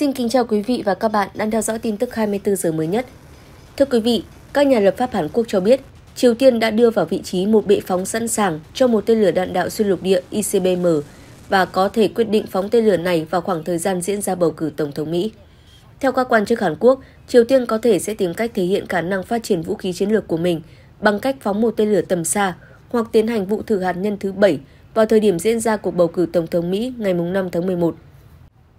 Xin kính chào quý vị và các bạn đang theo dõi tin tức 24 giờ mới nhất. Thưa quý vị, các nhà lập pháp Hàn Quốc cho biết Triều Tiên đã đưa vào vị trí một bệ phóng sẵn sàng cho một tên lửa đạn đạo xuyên lục địa ICBM và có thể quyết định phóng tên lửa này vào khoảng thời gian diễn ra bầu cử Tổng thống Mỹ. Theo các quan chức Hàn Quốc, Triều Tiên có thể sẽ tìm cách thể hiện khả năng phát triển vũ khí chiến lược của mình bằng cách phóng một tên lửa tầm xa hoặc tiến hành vụ thử hạt nhân thứ bảy vào thời điểm diễn ra cuộc bầu cử Tổng thống Mỹ ngày 5 tháng 11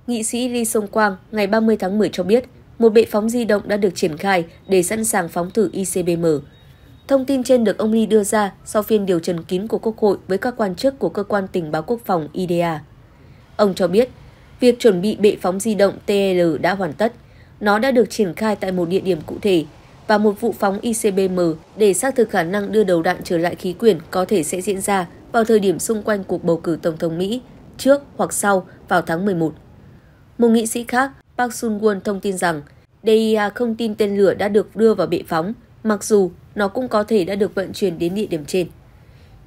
Nghị sĩ Lee Song Quang ngày 30 tháng 10 cho biết một bệ phóng di động đã được triển khai để sẵn sàng phóng thử ICBM. Thông tin trên được ông Lee đưa ra sau phiên điều trần kín của Quốc hội với các quan chức của Cơ quan Tình báo Quốc phòng IDA. Ông cho biết, việc chuẩn bị bệ phóng di động TL đã hoàn tất. Nó đã được triển khai tại một địa điểm cụ thể và một vụ phóng ICBM để xác thực khả năng đưa đầu đạn trở lại khí quyển có thể sẽ diễn ra vào thời điểm xung quanh cuộc bầu cử Tổng thống Mỹ trước hoặc sau vào tháng 11. Một nghị sĩ khác, Park Sun-won thông tin rằng DIA không tin tên lửa đã được đưa vào bệ phóng, mặc dù nó cũng có thể đã được vận chuyển đến địa điểm trên.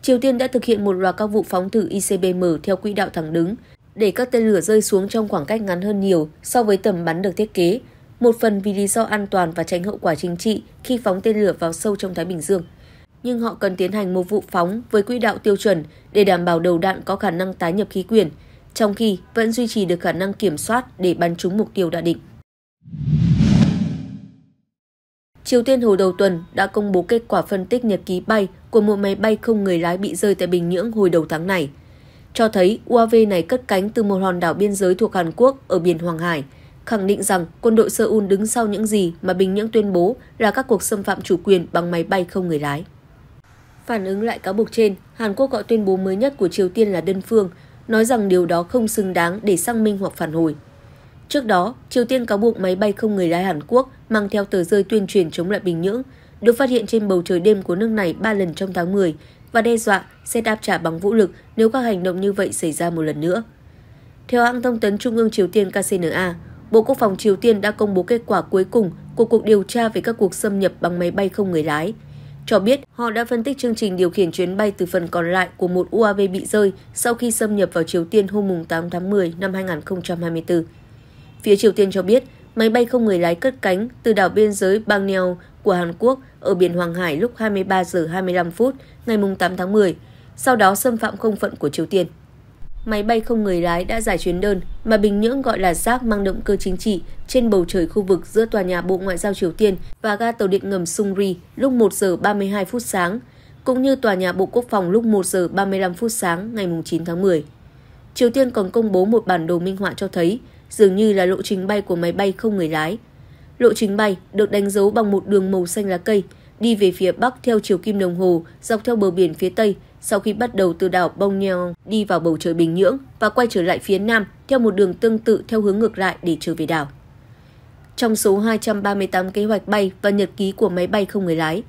Triều Tiên đã thực hiện một loạt các vụ phóng thử ICBM theo quỹ đạo thẳng đứng để các tên lửa rơi xuống trong khoảng cách ngắn hơn nhiều so với tầm bắn được thiết kế, một phần vì lý do an toàn và tránh hậu quả chính trị khi phóng tên lửa vào sâu trong Thái Bình Dương. Nhưng họ cần tiến hành một vụ phóng với quỹ đạo tiêu chuẩn để đảm bảo đầu đạn có khả năng tái nhập khí quyển, trong khi vẫn duy trì được khả năng kiểm soát để bắn trúng mục tiêu đã định. Triều Tiên hồi đầu tuần đã công bố kết quả phân tích nhật ký bay của một máy bay không người lái bị rơi tại Bình Nhưỡng hồi đầu tháng này, cho thấy UAV này cất cánh từ một hòn đảo biên giới thuộc Hàn Quốc ở biển Hoàng Hải, khẳng định rằng quân đội Seoul đứng sau những gì mà Bình Nhưỡng tuyên bố là các cuộc xâm phạm chủ quyền bằng máy bay không người lái. Phản ứng lại cáo buộc trên, Hàn Quốc gọi tuyên bố mới nhất của Triều Tiên là đơn phương nói rằng điều đó không xứng đáng để xác minh hoặc phản hồi. Trước đó, Triều Tiên cáo buộc máy bay không người lái Hàn Quốc mang theo tờ rơi tuyên truyền chống lại Bình Nhưỡng được phát hiện trên bầu trời đêm của nước này 3 lần trong tháng 10 và đe dọa sẽ đáp trả bằng vũ lực nếu các hành động như vậy xảy ra một lần nữa. Theo hãng thông tấn Trung ương Triều Tiên KCNA, Bộ Quốc phòng Triều Tiên đã công bố kết quả cuối cùng của cuộc điều tra về các cuộc xâm nhập bằng máy bay không người lái – cho biết họ đã phân tích chương trình điều khiển chuyến bay từ phần còn lại của một UAV bị rơi sau khi xâm nhập vào Triều Tiên hôm 8 tháng 10 năm 2024. Phía Triều Tiên cho biết, máy bay không người lái cất cánh từ đảo biên giới Bangneo của Hàn Quốc ở biển Hoàng Hải lúc 23 giờ 25 phút ngày 8 tháng 10, sau đó xâm phạm không phận của Triều Tiên máy bay không người lái đã giải chuyến đơn mà Bình Nhưỡng gọi là rác mang động cơ chính trị trên bầu trời khu vực giữa tòa nhà Bộ Ngoại giao Triều Tiên và ga tàu điện ngầm Sungri lúc 1 giờ 32 phút sáng, cũng như tòa nhà Bộ Quốc phòng lúc 1 giờ 35 phút sáng ngày 9 tháng 10. Triều Tiên còn công bố một bản đồ minh họa cho thấy dường như là lộ trình bay của máy bay không người lái. Lộ trình bay được đánh dấu bằng một đường màu xanh lá cây, đi về phía bắc theo chiều kim đồng hồ, dọc theo bờ biển phía tây, sau khi bắt đầu từ đảo Bong Neo đi vào bầu trời Bình Nhưỡng và quay trở lại phía nam theo một đường tương tự theo hướng ngược lại để trở về đảo. Trong số 238 kế hoạch bay và nhật ký của máy bay không người lái,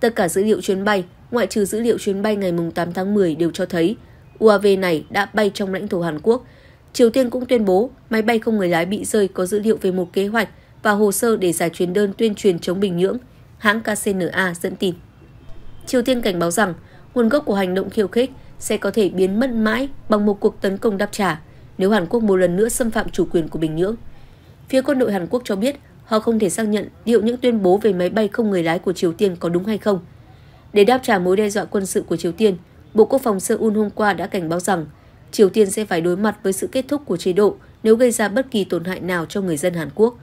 tất cả dữ liệu chuyến bay, ngoại trừ dữ liệu chuyến bay ngày 8 tháng 10 đều cho thấy UAV này đã bay trong lãnh thổ Hàn Quốc. Triều Tiên cũng tuyên bố máy bay không người lái bị rơi có dữ liệu về một kế hoạch và hồ sơ để giải chuyến đơn tuyên truyền chống Bình Nhưỡng – hãng KCNA dẫn tin. Triều Tiên cảnh báo rằng nguồn gốc của hành động khiêu khích sẽ có thể biến mất mãi bằng một cuộc tấn công đáp trả nếu Hàn Quốc một lần nữa xâm phạm chủ quyền của Bình Nhưỡng. Phía quân đội Hàn Quốc cho biết họ không thể xác nhận liệu những tuyên bố về máy bay không người lái của Triều Tiên có đúng hay không. Để đáp trả mối đe dọa quân sự của Triều Tiên, Bộ Quốc phòng Seoul hôm qua đã cảnh báo rằng Triều Tiên sẽ phải đối mặt với sự kết thúc của chế độ nếu gây ra bất kỳ tổn hại nào cho người dân Hàn Quốc.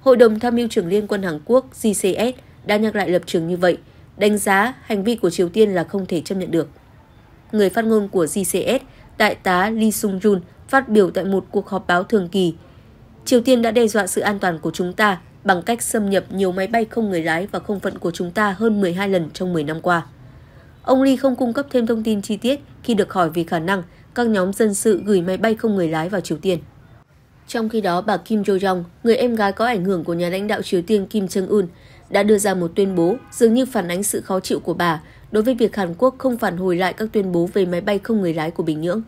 Hội đồng Tham mưu trưởng Liên quân Hàn Quốc gcs đã nhắc lại lập trường như vậy, đánh giá hành vi của Triều Tiên là không thể chấp nhận được. Người phát ngôn của JCS, Đại tá Lee Sung-jun phát biểu tại một cuộc họp báo thường kỳ. Triều Tiên đã đe dọa sự an toàn của chúng ta bằng cách xâm nhập nhiều máy bay không người lái và không phận của chúng ta hơn 12 lần trong 10 năm qua. Ông Lee không cung cấp thêm thông tin chi tiết khi được hỏi về khả năng các nhóm dân sự gửi máy bay không người lái vào Triều Tiên. Trong khi đó, bà Kim Jo Jong, người em gái có ảnh hưởng của nhà lãnh đạo Triều Tiên Kim Jong Un, đã đưa ra một tuyên bố dường như phản ánh sự khó chịu của bà đối với việc Hàn Quốc không phản hồi lại các tuyên bố về máy bay không người lái của Bình Nhưỡng.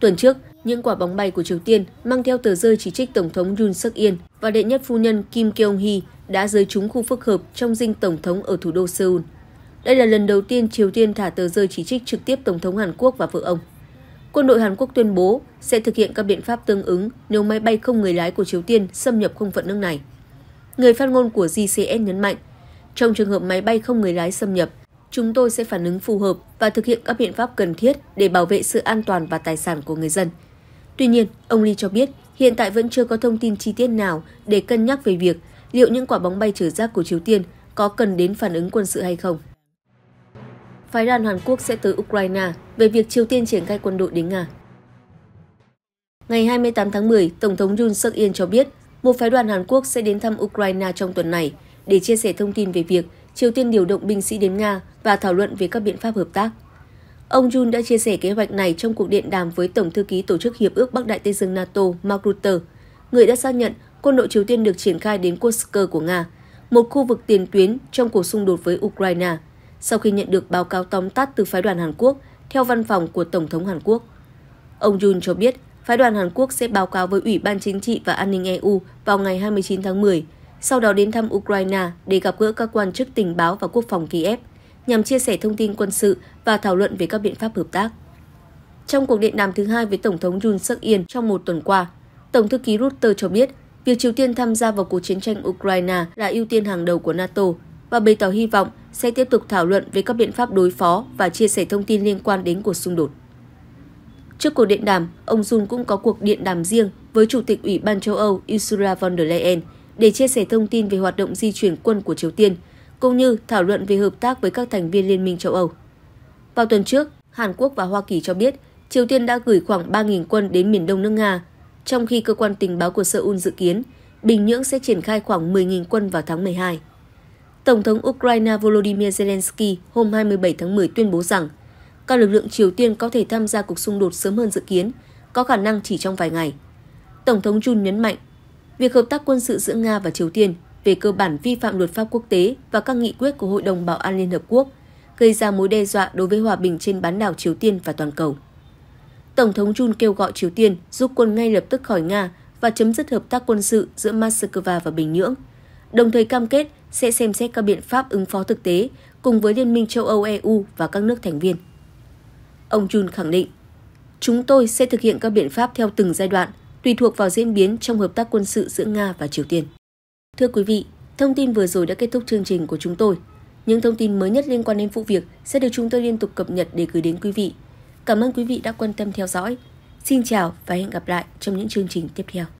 Tuần trước, những quả bóng bay của Triều Tiên mang theo tờ rơi chỉ trích Tổng thống Yoon suk yeol và đệ nhất phu nhân Kim Kyung-hee đã rơi trúng khu phức hợp trong dinh Tổng thống ở thủ đô Seoul. Đây là lần đầu tiên Triều Tiên thả tờ rơi chỉ trích trực tiếp Tổng thống Hàn Quốc và vợ ông. Quân đội Hàn Quốc tuyên bố sẽ thực hiện các biện pháp tương ứng nếu máy bay không người lái của Triều Tiên xâm nhập không phận nước này. Người phát ngôn của GCS nhấn mạnh, trong trường hợp máy bay không người lái xâm nhập, chúng tôi sẽ phản ứng phù hợp và thực hiện các biện pháp cần thiết để bảo vệ sự an toàn và tài sản của người dân. Tuy nhiên, ông Lee cho biết hiện tại vẫn chưa có thông tin chi tiết nào để cân nhắc về việc liệu những quả bóng bay chở rác của Triều Tiên có cần đến phản ứng quân sự hay không. Phái đoàn Hàn Quốc sẽ tới Ukraine về việc Triều Tiên triển khai quân đội đến Nga. Ngày 28 tháng 10, Tổng thống Yoon suk yeol cho biết một phái đoàn Hàn Quốc sẽ đến thăm Ukraine trong tuần này để chia sẻ thông tin về việc Triều Tiên điều động binh sĩ đến Nga và thảo luận về các biện pháp hợp tác. Ông Jun đã chia sẻ kế hoạch này trong cuộc điện đàm với Tổng thư ký Tổ chức Hiệp ước Bắc Đại Tây Dương NATO Mark Rutte, người đã xác nhận quân đội Triều Tiên được triển khai đến Kursk của Nga, một khu vực tiền tuyến trong cuộc xung đột với Ukraine, sau khi nhận được báo cáo tóm tắt từ phái đoàn Hàn Quốc theo văn phòng của Tổng thống Hàn Quốc. Ông Jun cho biết phái đoàn Hàn Quốc sẽ báo cáo với Ủy ban Chính trị và An ninh EU vào ngày 29 tháng 10, sau đó đến thăm Ukraine để gặp gỡ các quan chức tình báo và quốc phòng Kiev nhằm chia sẻ thông tin quân sự và thảo luận về các biện pháp hợp tác. Trong cuộc điện đàm thứ hai với Tổng thống Yoon suk yeol trong một tuần qua, Tổng thư ký Rutte cho biết việc Triều Tiên tham gia vào cuộc chiến tranh Ukraine là ưu tiên hàng đầu của NATO và bày tỏ hy vọng sẽ tiếp tục thảo luận về các biện pháp đối phó và chia sẻ thông tin liên quan đến cuộc xung đột. Trước cuộc điện đàm, ông Jun cũng có cuộc điện đàm riêng với Chủ tịch Ủy ban châu Âu Ursula von der Leyen để chia sẻ thông tin về hoạt động di chuyển quân của Triều Tiên, cũng như thảo luận về hợp tác với các thành viên Liên minh châu Âu. Vào tuần trước, Hàn Quốc và Hoa Kỳ cho biết Triều Tiên đã gửi khoảng 3.000 quân đến miền đông nước Nga, trong khi cơ quan tình báo của Seoul dự kiến Bình Nhưỡng sẽ triển khai khoảng 10.000 quân vào tháng 12. Tổng thống Ukraine Volodymyr Zelensky hôm 27 tháng 10 tuyên bố rằng các lực lượng Triều Tiên có thể tham gia cuộc xung đột sớm hơn dự kiến, có khả năng chỉ trong vài ngày. Tổng thống Jun nhấn mạnh, việc hợp tác quân sự giữa Nga và Triều Tiên về cơ bản vi phạm luật pháp quốc tế và các nghị quyết của Hội đồng Bảo an Liên Hợp Quốc, gây ra mối đe dọa đối với hòa bình trên bán đảo Triều Tiên và toàn cầu. Tổng thống Jun kêu gọi Triều Tiên rút quân ngay lập tức khỏi Nga và chấm dứt hợp tác quân sự giữa Moscow và Bình Nhưỡng, đồng thời cam kết sẽ xem xét các biện pháp ứng phó thực tế cùng với Liên minh châu Âu EU và các nước thành viên ông Jun khẳng định. Chúng tôi sẽ thực hiện các biện pháp theo từng giai đoạn, tùy thuộc vào diễn biến trong hợp tác quân sự giữa Nga và Triều Tiên. Thưa quý vị, thông tin vừa rồi đã kết thúc chương trình của chúng tôi. Những thông tin mới nhất liên quan đến vụ việc sẽ được chúng tôi liên tục cập nhật để gửi đến quý vị. Cảm ơn quý vị đã quan tâm theo dõi. Xin chào và hẹn gặp lại trong những chương trình tiếp theo.